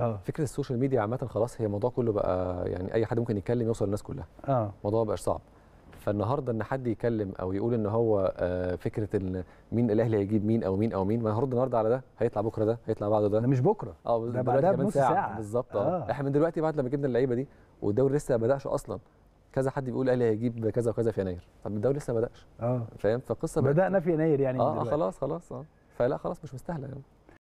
أوه. فكره السوشيال ميديا عامه خلاص هي موضوع كله بقى يعني اي حد ممكن يتكلم يوصل للناس كلها اه الموضوع بقى صعب فالنهارده ان حد يتكلم او يقول ان هو آه، فكره ان مين الاهلي هيجيب مين او مين او مين ما هرد النهارده على ده هيطلع بكره ده هيطلع بعده ده ده مش بكره اه ده بعدها بنص ساعه, ساعة. بالظبط آه. آه. احنا من دلوقتي بعد لما جبنا اللعيبه دي والدوري لسه ما بداش اصلا كذا حد بيقول الاهلي هيجيب كذا وكذا في يناير طب الدوري لسه ما بداش اه فاهم فالقصه بدانا في يناير يعني اه, آه خلاص خلاص اه فلا خلاص مش مستاهله يعني